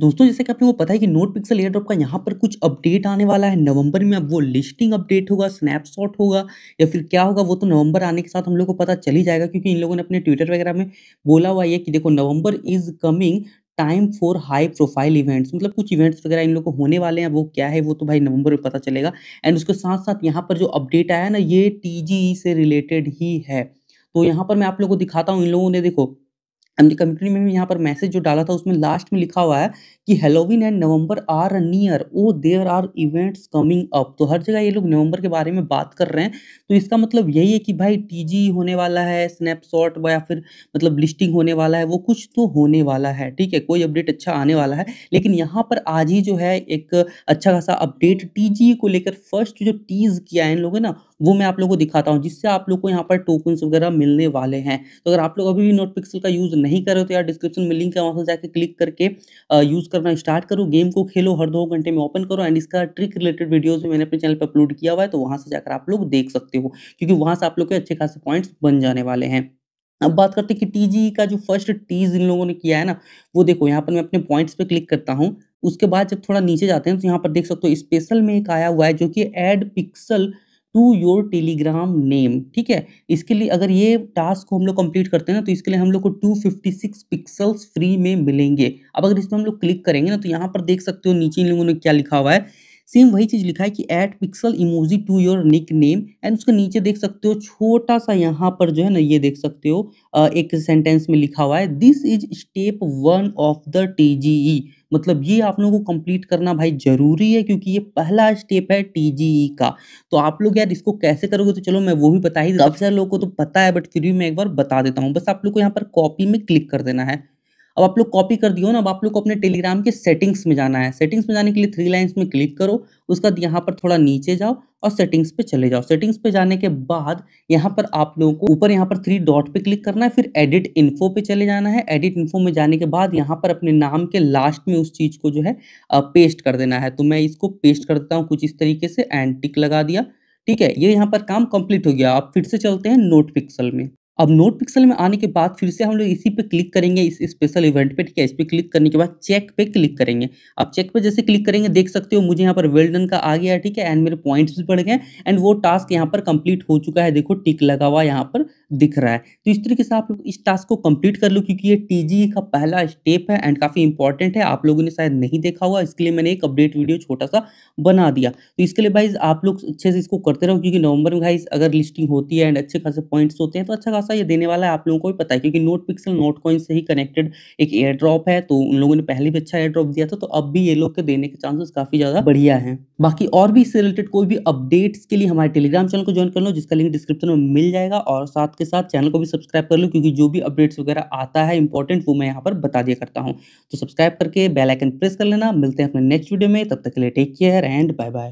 दोस्तों जैसे कि आप लोगों को पता है कि नोट पिक्सल एयरड्रॉप का यहाँ पर कुछ अपडेट आने वाला है नवंबर में अब वो लिस्टिंग अपडेट होगा स्नैपशॉट होगा या फिर क्या होगा वो तो नवंबर आने के साथ हम लोग को पता चल ही जाएगा क्योंकि इन लोगों ने अपने ट्विटर वगैरह में बोला हुआ है कि देखो November is coming time for high profile events मतलब कुछ इवेंट्स वगैरह इन लोग को होने वाले हैं वो क्या है वो तो भाई नवंबर में पता चलेगा एंड उसके साथ साथ यहाँ पर जो अपडेट आया ना ये टी e से रिलेटेड ही है तो यहाँ पर मैं आप लोग को दिखाता हूँ इन लोगों ने देखो कंपनी में भी यहाँ पर मैसेज जो डाला था उसमें लास्ट में लिखा हुआ है कि Halloween and November are near oh there are events coming up तो हर जगह ये लोग नवंबर के बारे में बात कर रहे हैं तो इसका मतलब यही है कि भाई टीजी होने वाला है स्नैपशॉट या फिर मतलब लिस्टिंग होने वाला है वो कुछ तो होने वाला है ठीक है कोई अपडेट अच्छा आने वाला है लेकिन यहाँ पर आज ही जो है एक अच्छा खासा अपडेट टी को लेकर फर्स्ट जो टीज किया है इन लोगों ने ना वो मैं आप लोग को दिखाता हूँ जिससे आप लोग को यहाँ पर टोकन वगैरह मिलने वाले हैं तो अगर आप लोग अभी भी नोट पिक्सल का यूज़ नहीं रहे तो यार डिस्क्रिप्शन में लिंक है वहाँ से जाकर क्लिक करके यूज़ करना स्टार्ट करो गेम को खेलो हर दो घंटे में ओपन करो एंड इसका ट्रिक रिलेटेड वीडियोज़ भी मैंने अपने चैनल पर अपलोड किया हुआ है तो वहाँ से जाकर आप लोग देख सकते हो क्योंकि वहाँ से आप लोग के अच्छे खासे पॉइंट्स बन जाने वाले हैं अब बात करते हैं कि टीजी e का जो फर्स्ट टीज इन लोगों ने किया है ना वो देखो यहाँ पर मैं अपने पॉइंट्स पे क्लिक करता हूँ उसके बाद जब थोड़ा नीचे जाते हैं तो यहाँ पर देख सकते हो स्पेशल में एक आया हुआ है जो कि add pixel to your Telegram name ठीक है इसके लिए अगर ये टास्क को हम लोग कंप्लीट करते हैं ना तो इसके लिए हम लोग को 256 पिक्सल्स फ्री में मिलेंगे अब अगर इसमें हम लोग क्लिक करेंगे ना तो यहाँ पर देख सकते हो नीचे इन लोगों ने क्या लिखा हुआ है सेम वही चीज लिखा है कि add pixel emoji to your nickname and उसके नीचे देख सकते हो छोटा सा यहाँ पर जो है ना ये देख सकते हो एक सेंटेंस में लिखा हुआ है this is step one of the TGE मतलब ये आप लोगों को कंप्लीट करना भाई ज़रूरी है क्योंकि ये पहला स्टेप है टीजीई e का तो आप लोग यार इसको कैसे करोगे तो चलो मैं वो भी बता ही काफ़ी सारे लोगों को तो पता है बट फिर भी मैं एक बार बता देता हूँ बस आप लोग को यहाँ पर कॉपी में क्लिक कर देना है अब आप लोग कॉपी कर दियो ना अब आप लोग को अपने टेलीग्राम के सेटिंग्स में जाना है सेटिंग्स में जाने के लिए थ्री लाइंस में क्लिक करो उसके बाद यहाँ पर थोड़ा नीचे जाओ और सेटिंग्स पे चले जाओ सेटिंग्स पे जाने के बाद यहाँ पर आप लोगों को ऊपर यहाँ पर थ्री डॉट पे क्लिक करना है फिर एडिट इन्फो पे चले जाना है एडिट इन्फो में जाने के बाद यहाँ पर अपने नाम के लास्ट में उस चीज़ को जो है पेस्ट कर देना है तो मैं इसको पेस्ट कर देता हूँ कुछ इस तरीके से एंड टिक लगा दिया ठीक है ये यहाँ पर काम कंप्लीट हो गया आप फिर से चलते हैं नोट पिक्सल में अब नोट पिक्सल में आने के बाद फिर से हम लोग इसी पे क्लिक करेंगे इस स्पेशल इवेंट पे ठीक है इस पर क्लिक करने के बाद चेक पे क्लिक करेंगे अब चेक पे जैसे क्लिक करेंगे देख सकते हो मुझे यहाँ पर वेल डन का आ गया है ठीक है एंड मेरे पॉइंट्स भी बढ़ गए एंड वो टास्क यहाँ पर कंप्लीट हो चुका है देखो टिक लगा हुआ यहाँ पर दिख रहा है तो इस तरीके से आप लोग इस टास्क को कंप्लीट कर लो क्योंकि ये टीजी का पहला स्टेप है एंड काफ़ी इंपॉर्टेंट है आप लोगों ने शायद नहीं देखा हुआ इसके लिए मैंने एक अपडेट वीडियो छोटा सा बना दिया तो इसके लिए भाई आप लोग अच्छे से इसको करते रहो क्योंकि नवंबर में भाई अगर लिस्टिंग होती है एंड अच्छे खासे पॉइंट्स होते हैं तो अच्छा खासा सा ये देने वाला है आप लोगों को भी पता है क्योंकि नोट पिक्सल नोट कॉइन से ही कनेक्टेड एक एयर ड्रॉप है तो उन लोगों ने पहले भी अच्छा एयर ड्रॉप दिया था तो अब भी ये लोग के देने के चांसेस काफी ज्यादा बढ़िया है बाकी और भी इससे रिलेटेड कोई भी अपडेट्स के लिए हमारे टेलीग्राम चैनल को ज्वाइन कर लो जिसका लिंक डिस्क्रिप्शन में मिल जाएगा और साथ के साथ चैनल को भी सब्सक्राइब कर लो क्योंकि जो भी अपडेट्स वगैरह आता है इंपॉर्टेंट वो मैं यहाँ पर बता दिया करता हूँ तो सब्सक्राइब करके बेलाइकन प्रेस कर लेना मिलते हैं अपने नेक्स्ट वीडियो में तब तक के लिए take care and bye bye